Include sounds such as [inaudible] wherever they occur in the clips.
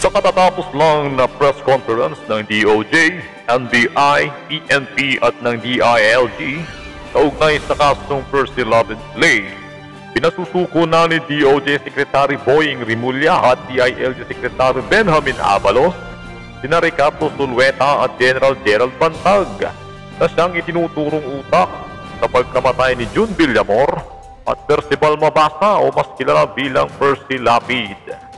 Sa katatapos lang na press conference ng DOJ, NBI, PNP e at ng DILG, kaugnay sa kasong Percy Lovett Lay, pinasusuko na ni DOJ Secretary Boying Rimulya at DILG Secretary Benjamin Avalos, sina Ricardo Sulweta at General Gerald Bantag na siyang itinuturong utak sa pagkamatay ni June Villamor at Percival Mabasa o mas kilala bilang Percy Lapid.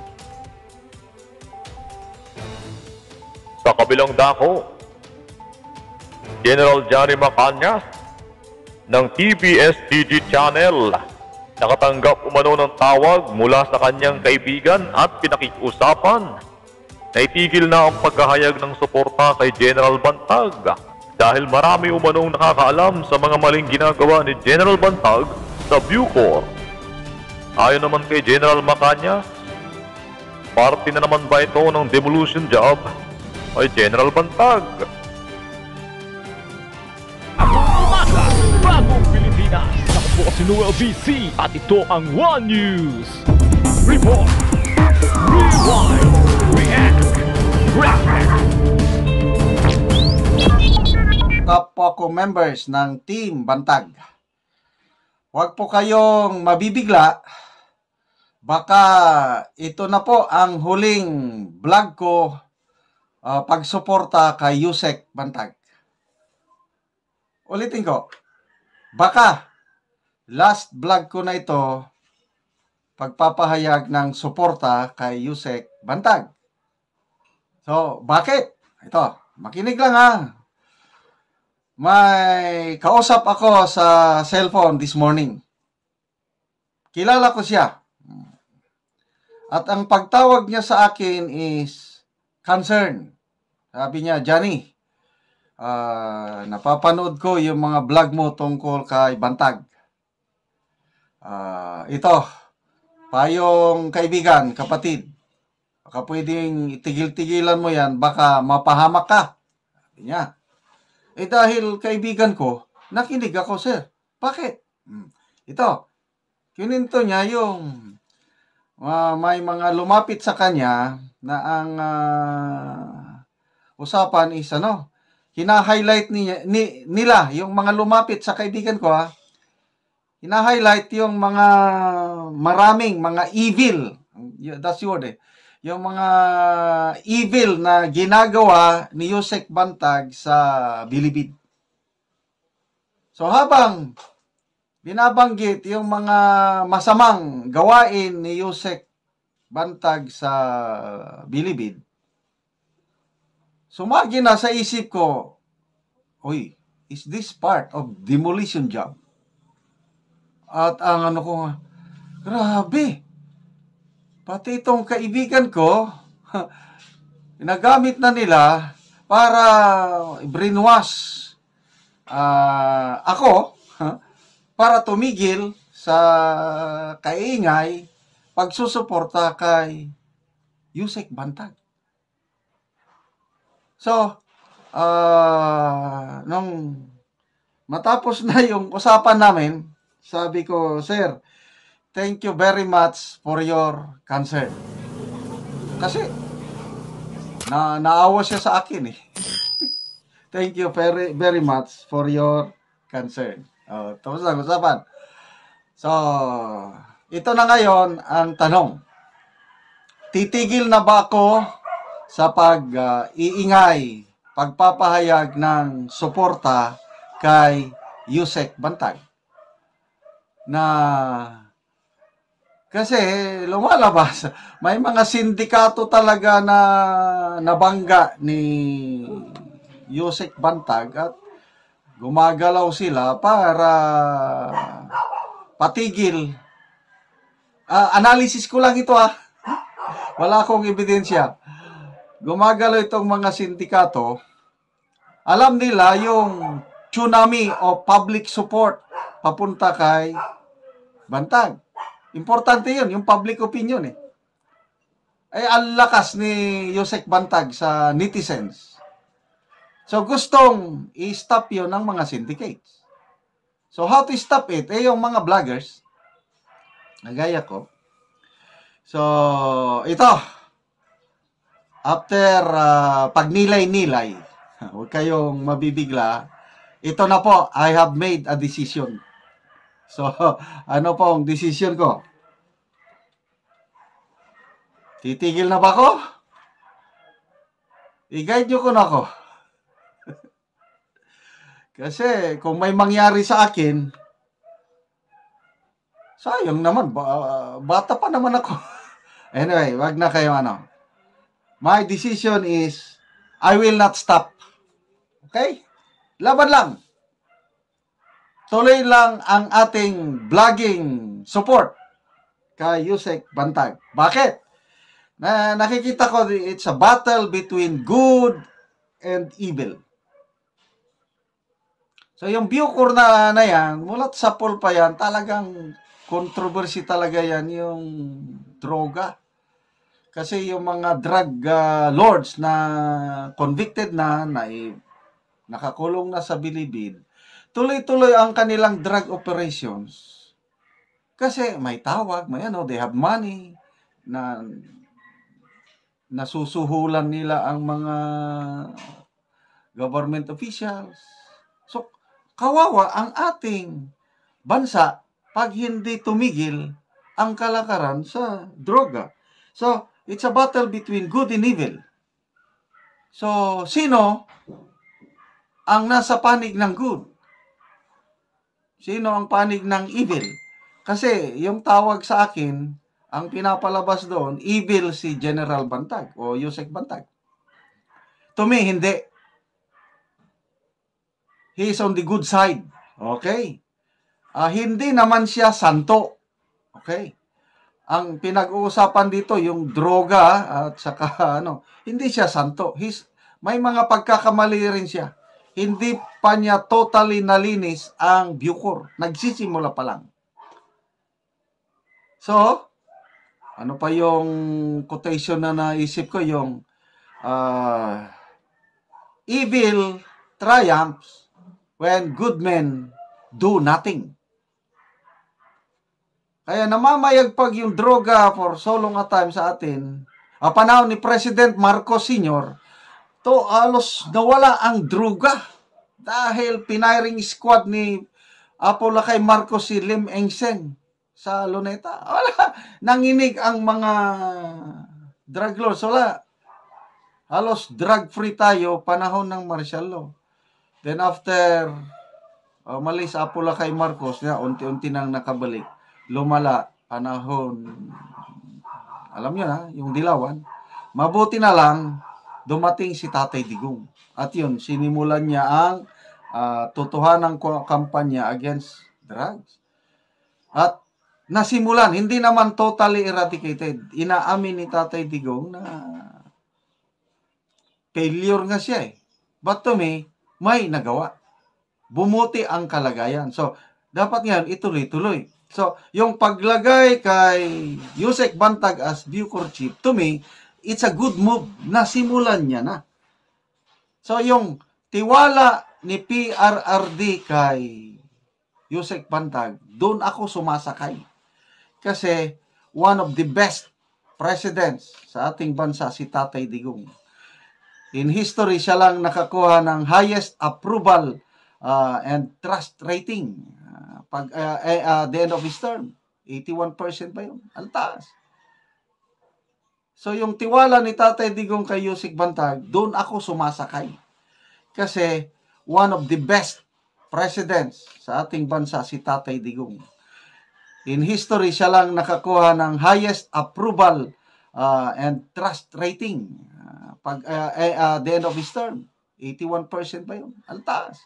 Sa kabilang dako, General Johnny Macanyas ng TBS-DG Channel nakatanggap umano ng tawag mula sa kanyang kaibigan at pinakiusapan na itigil na ang pagkahayag ng suporta kay General Bantag dahil marami umanong nakakaalam sa mga maling ginagawa ni General Bantag sa Bucor. Ayon naman kay General Macanyas, Parte na naman ba ito ng demolition job ay General Bantag. Akong umasa, bagong Pilipinas. Ako po si Noel BC at ito ang One News. Report, rewind, react, graphic. Kapwa ko members ng Team Bantag. Huwag po kayong mabibigla baka ito na po ang huling vlog ko uh, pagsuporta kay Yusek Bantag. Ulitin ko, baka last vlog ko na ito, pagpapahayag ng suporta kay Yusek Bantag. So, bakit? Ito, makinig lang ha. May kausap ako sa cellphone this morning. Kilala ko siya. At ang pagtawag niya sa akin is concerned. Sabi niya, Johnny, uh, napapanood ko yung mga vlog mo tungkol kay Bantag. Uh, ito, payong kaibigan, kapatid, baka pwedeng itigil-tigilan mo yan, baka mapahamak ka. Sabi niya. Eh dahil kaibigan ko, nakinig ako, sir. Bakit? Hmm. Ito, kininto niya yung uh, may mga lumapit sa kanya na ang uh, usapan is ano, hina-highlight ni, ni, nila yung mga lumapit sa kaibigan ko ha. Hina-highlight yung mga maraming mga evil. That's your word eh. Yung mga evil na ginagawa ni Yusek Bantag sa Bilibid. So habang binabanggit yung mga masamang gawain ni Yusek Bantag sa Bilibid, Sumagi na sa isip ko, Uy, is this part of demolition job? At ang ano ko, grabe, pati itong kaibigan ko, [laughs] ginagamit na nila para brainwash uh, ako [laughs] para tumigil sa kaingay pagsusuporta kay Yusek Bantag. So, uh, nung matapos na yung usapan namin, sabi ko, Sir, thank you very much for your concern. Kasi, na naawa siya sa akin eh. [laughs] thank you very, very much for your concern. Uh, tapos ang usapan. So, ito na ngayon ang tanong. Titigil na ba ako sa pag-iingay, pagpapahayag ng suporta kay Yusek Bantag. Na kasi lumalabas, may mga sindikato talaga na nabangga ni Yusek Bantag at gumagalaw sila para patigil. Uh, analysis ko lang ito ha. Ah. Wala akong ebidensya gumagalaw itong mga sindikato, alam nila yung tsunami o public support papunta kay Bantag. Importante yun, yung public opinion eh. Ay eh, ang lakas ni Yosek Bantag sa netizens. So gustong i-stop yon ng mga syndicates. So how to stop it? Eh yung mga vloggers, nagaya ko. So ito, after uh, pagnilay-nilay, [laughs] huwag kayong mabibigla, ito na po, I have made a decision. So, [laughs] ano po ang decision ko? Titigil na ba ako? I-guide nyo ko na ako. [laughs] Kasi kung may mangyari sa akin, sayang naman, ba, ah, bata pa naman ako. anyway, wag na kayo ano. My decision is, I will not stop. Okay? Laban lang. Tuloy lang ang ating vlogging support kay Yusek Bantag. Bakit? Na nakikita ko it's a battle between good and evil. So yung Bucor na, na yan, mulat sa pool pa yan, talagang controversy talaga yan yung droga. Kasi yung mga drug uh, lords na convicted na, na nakakulong na sa bilibid, tuloy-tuloy ang kanilang drug operations. Kasi may tawag, may ano, they have money na nasusuhulan nila ang mga government officials. So, kawawa ang ating bansa pag hindi tumigil ang kalakaran sa droga. So, It's a battle between good and evil. So, sino ang nasa panig ng good? Sino ang panig ng evil? Kasi yung tawag sa akin, ang pinapalabas doon, evil si General Bantag o Yusek Bantag. To me, hindi. He is on the good side. Okay? Uh, hindi naman siya santo. Okay? ang pinag-uusapan dito yung droga at saka ano, hindi siya santo. He's, may mga pagkakamali rin siya. Hindi pa niya totally nalinis ang Bucor. Nagsisimula pa lang. So, ano pa yung quotation na naisip ko? Yung uh, evil triumphs when good men do nothing. Kaya namamayagpag yung droga for so long a time sa atin. A panahon ni President Marcos Sr., to alos nawala ang droga dahil pinairing squad ni Apola kay Marcos si Lim Engsen sa Luneta. Wala, nanginig ang mga drug lords. Wala, halos drug-free tayo panahon ng martial law. Then after, uh, malis Apola Marcos, na unti-unti nang nakabalik lumala, panahon, alam nyo na, yung dilawan, mabuti na lang, dumating si Tatay Digong. At yun, sinimulan niya ang ah, uh, ng kampanya against drugs. At nasimulan, hindi naman totally eradicated. Inaamin ni Tatay Digong na failure nga siya eh. But to me, may nagawa. Bumuti ang kalagayan. So, dapat ngayon ituloy-tuloy. So, yung paglagay kay Yusek Bantag as Bucor Chief, to me, it's a good move. Nasimulan niya na. So, yung tiwala ni PRRD kay Yusek Bantag, doon ako sumasakay. Kasi, one of the best presidents sa ating bansa, si Tatay Digong. In history, siya lang nakakuha ng highest approval uh, and trust rating pag uh, eh, uh, the end of his term, 81% pa yun. Ang taas. So yung tiwala ni Tatay Digong kay Yusik Bantag, doon ako sumasakay. Kasi one of the best presidents sa ating bansa si Tatay Digong. In history, siya lang nakakuha ng highest approval uh, and trust rating. Uh, pag uh, eh, uh, the end of his term, 81% pa yun. Ang taas.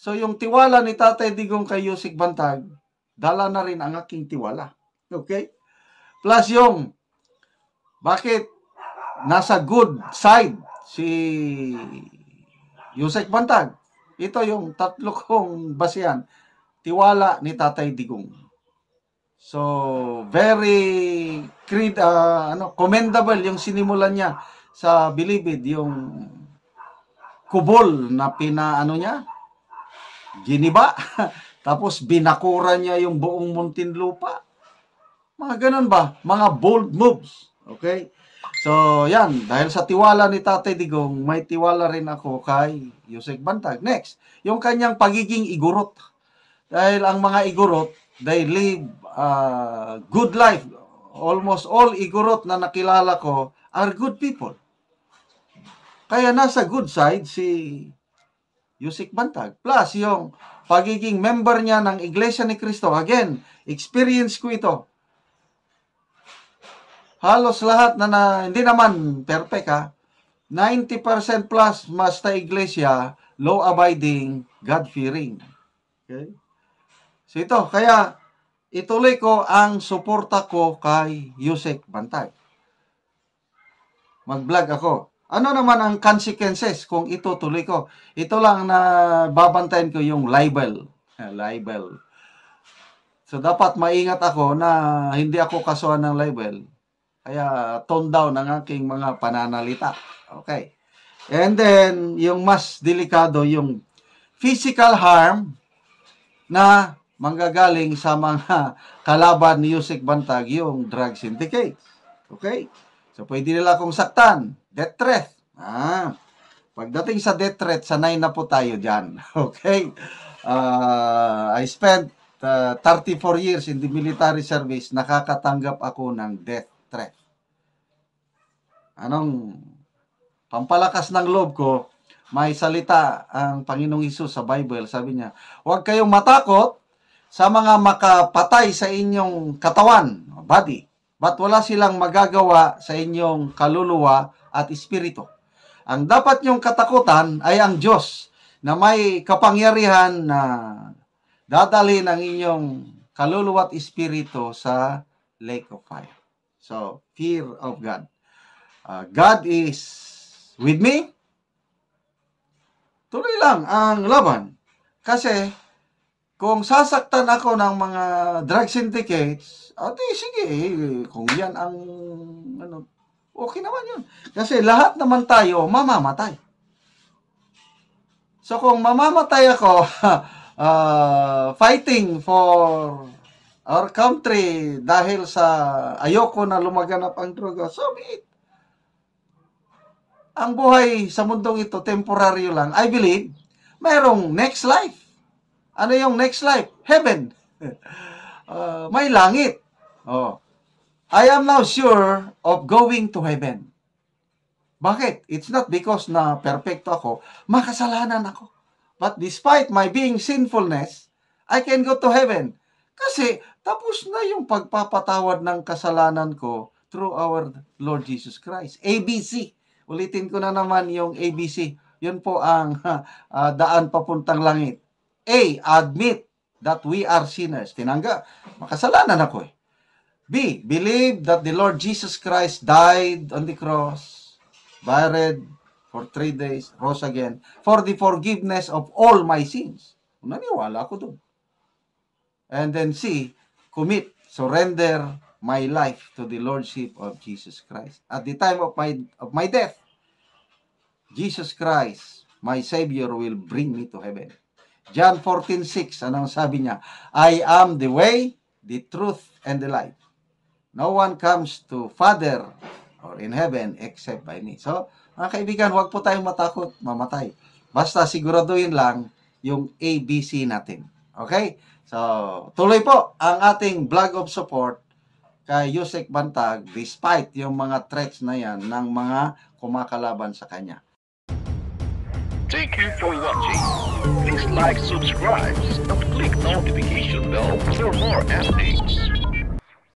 So yung tiwala ni Tatay Digong kay Yusik Bantag, dala na rin ang aking tiwala. Okay? Plus yung, bakit nasa good side si Yusek Bantag? Ito yung tatlo kong basihan. Tiwala ni Tatay Digong. So, very creed, uh, ano, commendable yung sinimulan niya sa Bilibid, yung kubol na pinaano niya, giniba, [laughs] tapos binakura niya yung buong Muntinlupa. Mga ganun ba? Mga bold moves. Okay? So, yan. Dahil sa tiwala ni Tatay Digong, may tiwala rin ako kay Yusek Bantag. Next, yung kanyang pagiging igurot. Dahil ang mga igurot, they live uh, good life. Almost all igurot na nakilala ko are good people. Kaya nasa good side si Yusik Bantag. Plus, yung pagiging member niya ng Iglesia ni Cristo. Again, experience ko ito. Halos lahat na, na hindi naman perfect ha, 90% plus masta Iglesia, law-abiding, God-fearing. Okay? So ito, kaya ituloy ko ang suporta ko kay Yusek Bantag. Mag-vlog ako. Ano naman ang consequences kung ito tuloy ko? Ito lang na babantayan ko yung libel. Ah, libel. So dapat maingat ako na hindi ako kasuhan ng libel. Kaya tone down ang aking mga pananalita. Okay. And then, yung mas delikado, yung physical harm na manggagaling sa mga [laughs] kalaban ni Yusek Bantag, yung drug syndicate. Okay? So, pwede nila akong saktan death threat. Ah, pagdating sa death threat, sanay na po tayo dyan. [laughs] Okay? Uh, I spent uh, ah, 34 years in the military service. Nakakatanggap ako ng death threat. Anong pampalakas ng loob ko, may salita ang Panginoong Isus sa Bible. Sabi niya, huwag kayong matakot sa mga makapatay sa inyong katawan, body. But wala silang magagawa sa inyong kaluluwa at Espiritu. Ang dapat niyong katakutan ay ang Diyos na may kapangyarihan na dadalhin ang inyong kaluluwa at espiritu sa lake of fire. So, fear of God. Uh, God is with me. Tuloy lang ang laban. Kasi, kung sasaktan ako ng mga drug syndicates, ati sige, eh, kung yan ang ano, Okay naman yun. Kasi lahat naman tayo mamamatay. So kung mamamatay ako [laughs] uh, fighting for our country dahil sa ayoko na lumaganap ang droga, so be it. Ang buhay sa mundong ito, temporaryo lang. I believe, mayroong next life. Ano yung next life? Heaven. [laughs] Uh, may langit. Oh. I am now sure of going to heaven. Bakit? It's not because na perfecto ako, makasalanan ako. But despite my being sinfulness, I can go to heaven. Kasi tapos na yung pagpapatawad ng kasalanan ko through our Lord Jesus Christ. ABC. Ulitin ko na naman yung ABC. Yun po ang uh, [laughs] daan papuntang langit. A. Admit that we are sinners. Tinanggap. makasalanan ako eh. B. Believe that the Lord Jesus Christ died on the cross, buried for three days, rose again, for the forgiveness of all my sins. Naniwala ako doon. And then C. Commit, surrender my life to the Lordship of Jesus Christ. At the time of my, of my death, Jesus Christ, my Savior, will bring me to heaven. John 14:6, anong sabi niya? I am the way, the truth, and the life. No one comes to Father or in heaven except by me. So, mga kaibigan, huwag po tayong matakot mamatay. Basta siguraduhin lang yung ABC natin. Okay? So, tuloy po ang ating blog of support kay Yusek Bantag despite yung mga threats na yan ng mga kumakalaban sa kanya. Thank you for watching. Please like, subscribe, and click notification bell for more updates.